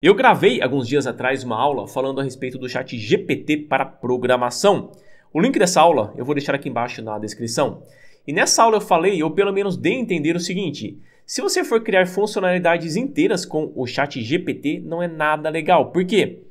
Eu gravei alguns dias atrás uma aula falando a respeito do chat GPT para programação. O link dessa aula eu vou deixar aqui embaixo na descrição. E nessa aula eu falei, ou pelo menos dei a entender o seguinte: se você for criar funcionalidades inteiras com o chat GPT, não é nada legal. Por quê?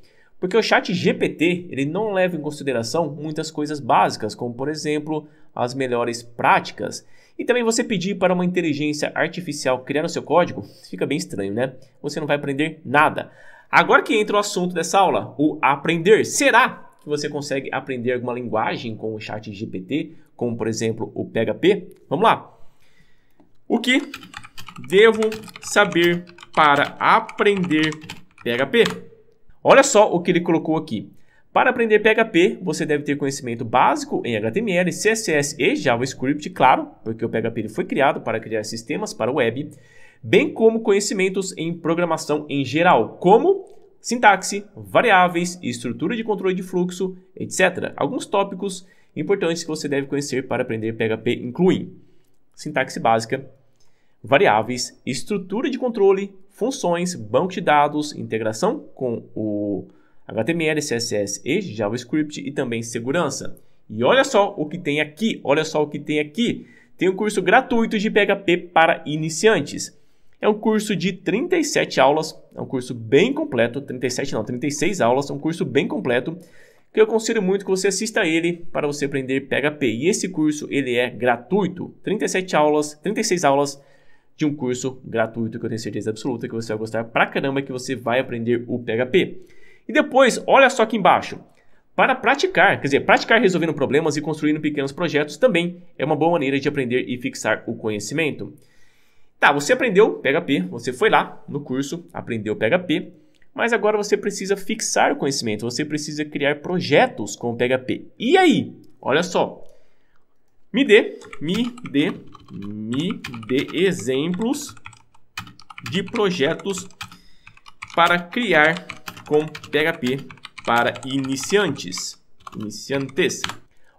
Porque o chat GPT ele não leva em consideração muitas coisas básicas, como por exemplo as melhores práticas. E também você pedir para uma inteligência artificial criar o seu código, fica bem estranho, né? Você não vai aprender nada. Agora que entra o assunto dessa aula, o aprender. Será que você consegue aprender alguma linguagem com o chat GPT, como por exemplo o PHP? Vamos lá. O que devo saber para aprender PHP? Olha só o que ele colocou aqui. Para aprender PHP, você deve ter conhecimento básico em HTML, CSS e JavaScript, claro, porque o PHP foi criado para criar sistemas para web, bem como conhecimentos em programação em geral, como sintaxe, variáveis, estrutura de controle de fluxo, etc. Alguns tópicos importantes que você deve conhecer para aprender PHP incluem sintaxe básica, variáveis, estrutura de controle, funções, banco de dados, integração com o HTML, CSS e JavaScript e também segurança. E olha só o que tem aqui, olha só o que tem aqui. Tem um curso gratuito de PHP para iniciantes. É um curso de 37 aulas, é um curso bem completo, 37 não, 36 aulas, é um curso bem completo, que eu considero muito que você assista ele para você aprender PHP. E esse curso, ele é gratuito, 37 aulas, 36 aulas de um curso gratuito que eu tenho certeza absoluta que você vai gostar pra caramba que você vai aprender o PHP. E depois, olha só aqui embaixo. Para praticar, quer dizer, praticar resolvendo problemas e construindo pequenos projetos também é uma boa maneira de aprender e fixar o conhecimento. Tá, você aprendeu PHP, você foi lá no curso, aprendeu PHP, mas agora você precisa fixar o conhecimento, você precisa criar projetos com PHP. E aí? Olha só. Me dê, me dê, me dê exemplos de projetos para criar com PHP para iniciantes. Iniciantes.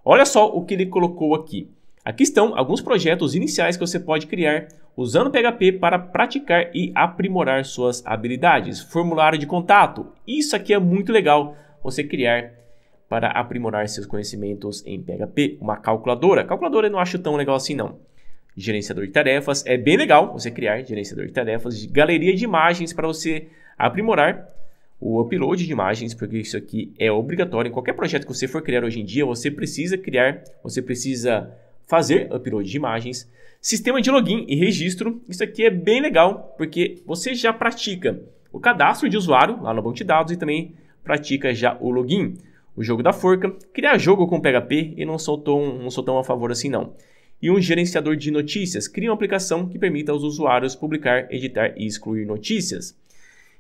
Olha só o que ele colocou aqui. Aqui estão alguns projetos iniciais que você pode criar usando PHP para praticar e aprimorar suas habilidades. Formulário de contato. Isso aqui é muito legal você criar para aprimorar seus conhecimentos em PHP. Uma calculadora. Calculadora eu não acho tão legal assim não. Gerenciador de tarefas. É bem legal você criar gerenciador de tarefas. Galeria de imagens para você aprimorar o upload de imagens, porque isso aqui é obrigatório. Em qualquer projeto que você for criar hoje em dia, você precisa criar, você precisa fazer upload de imagens. Sistema de login e registro, isso aqui é bem legal, porque você já pratica o cadastro de usuário lá no banco de dados e também pratica já o login. O jogo da forca, criar jogo com PHP e não sou tão, não sou tão a favor assim não. E um gerenciador de notícias, cria uma aplicação que permita aos usuários publicar, editar e excluir notícias.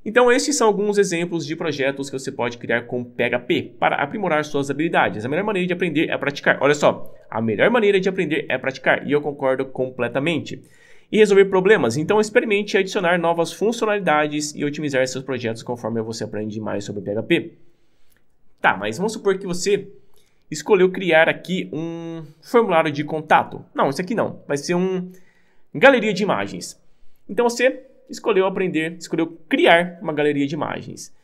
Então, estes são alguns exemplos de projetos que você pode criar com PHP para aprimorar suas habilidades. A melhor maneira de aprender é praticar. Olha só, a melhor maneira de aprender é praticar, e eu concordo completamente. E resolver problemas. Então, experimente adicionar novas funcionalidades e otimizar seus projetos conforme você aprende mais sobre PHP. Tá, mas vamos supor que você escolheu criar aqui um formulário de contato. Não, isso aqui não. Vai ser um galeria de imagens. Então, você escolheu aprender, escolheu criar uma galeria de imagens.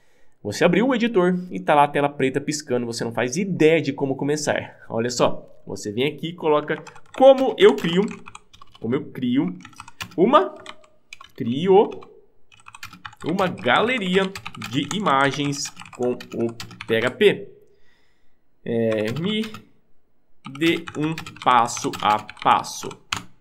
Você abriu o editor e está lá a tela preta piscando, você não faz ideia de como começar. Olha só, você vem aqui e coloca como eu crio, como eu crio uma crio uma galeria de imagens com o PHP. É, me dê um passo a passo.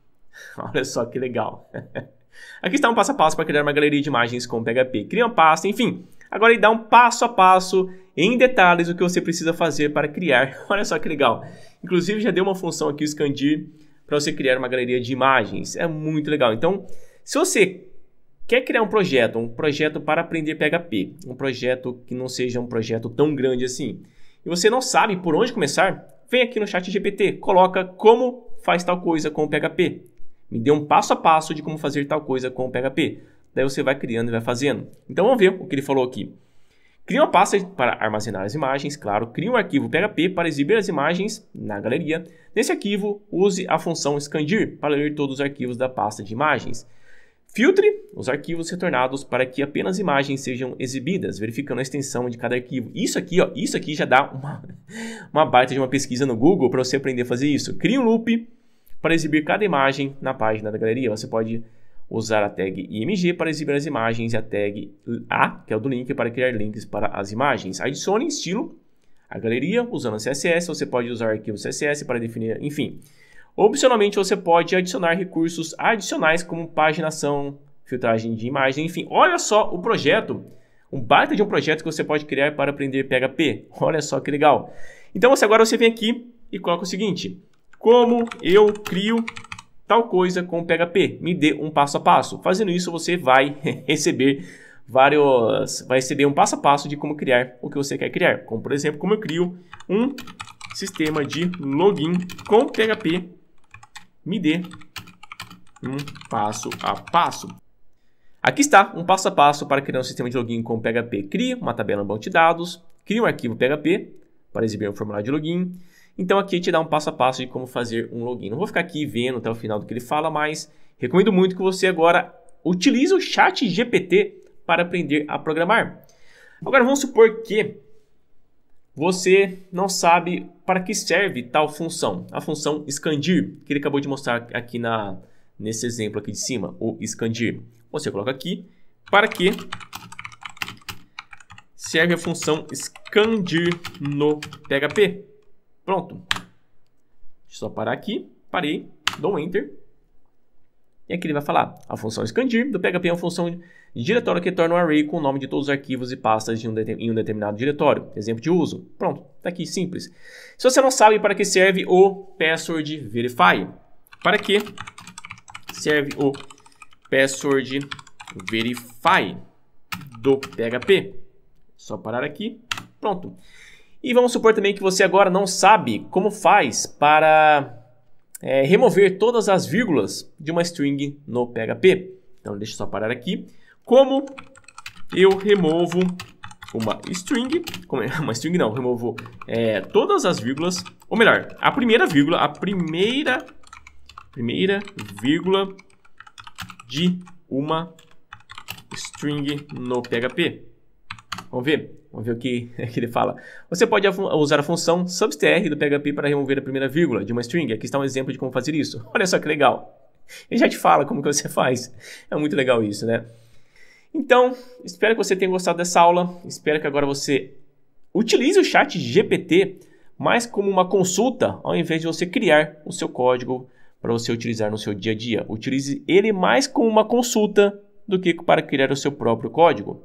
Olha só que legal. Aqui está um passo a passo para criar uma galeria de imagens com PHP. Cria uma pasta, enfim. Agora ele dá um passo a passo em detalhes o que você precisa fazer para criar. Olha só que legal. Inclusive já deu uma função aqui, o Scandir, para você criar uma galeria de imagens. É muito legal. Então, se você quer criar um projeto, um projeto para aprender PHP, um projeto que não seja um projeto tão grande assim, e você não sabe por onde começar, vem aqui no chat GPT, coloca como faz tal coisa com o PHP me dê um passo a passo de como fazer tal coisa com o PHP. Daí você vai criando e vai fazendo. Então vamos ver o que ele falou aqui. Cria uma pasta para armazenar as imagens, claro. Cria um arquivo PHP para exibir as imagens na galeria. Nesse arquivo, use a função scandir para ler todos os arquivos da pasta de imagens. Filtre os arquivos retornados para que apenas imagens sejam exibidas, verificando a extensão de cada arquivo. Isso aqui, ó, isso aqui já dá uma, uma baita de uma pesquisa no Google para você aprender a fazer isso. Cria um loop para exibir cada imagem na página da galeria. Você pode usar a tag img para exibir as imagens e a tag a, que é o do link, para criar links para as imagens. Adicione estilo à galeria usando CSS, você pode usar arquivo CSS para definir, enfim. Opcionalmente, você pode adicionar recursos adicionais como paginação, filtragem de imagem, enfim. Olha só o projeto, um baita de um projeto que você pode criar para aprender PHP. Olha só que legal. Então, você agora você vem aqui e coloca o seguinte como eu crio tal coisa com PHP. Me dê um passo a passo. Fazendo isso, você vai receber vários... Vai receber um passo a passo de como criar o que você quer criar. Como, por exemplo, como eu crio um sistema de login com PHP. Me dê um passo a passo. Aqui está um passo a passo para criar um sistema de login com PHP. Crie uma tabela no banco de dados, crie um arquivo PHP para exibir um formulário de login, então aqui te dá um passo a passo de como fazer um login. Não vou ficar aqui vendo até o final do que ele fala, mas recomendo muito que você agora utilize o chat GPT para aprender a programar. Agora vamos supor que você não sabe para que serve tal função. A função scandir que ele acabou de mostrar aqui na, nesse exemplo aqui de cima, o scandir. Você coloca aqui para que serve a função scandir no PHP. Pronto. Deixa eu só parar aqui. Parei. Dou um Enter. E aqui ele vai falar, a função expandir do PHP é uma função de diretório que torna um array com o nome de todos os arquivos e pastas em um, em um determinado diretório. Exemplo de uso. Pronto, está aqui, simples. Se você não sabe para que serve o password verify, para que serve o password verify do PHP? Só parar aqui, pronto. E vamos supor também que você agora não sabe como faz para é, remover todas as vírgulas de uma string no PHP. Então deixa eu só parar aqui. Como eu removo uma string, é, uma string não, removo é, todas as vírgulas, ou melhor, a primeira vírgula, a primeira, primeira vírgula de uma string no PHP. Vamos ver? Vamos ver o que, que ele fala. Você pode usar a função substr do PHP para remover a primeira vírgula de uma string. Aqui está um exemplo de como fazer isso. Olha só que legal. Ele já te fala como que você faz. É muito legal isso, né? Então, espero que você tenha gostado dessa aula. Espero que agora você utilize o chat GPT mais como uma consulta, ao invés de você criar o seu código para você utilizar no seu dia a dia. Utilize ele mais como uma consulta do que para criar o seu próprio código.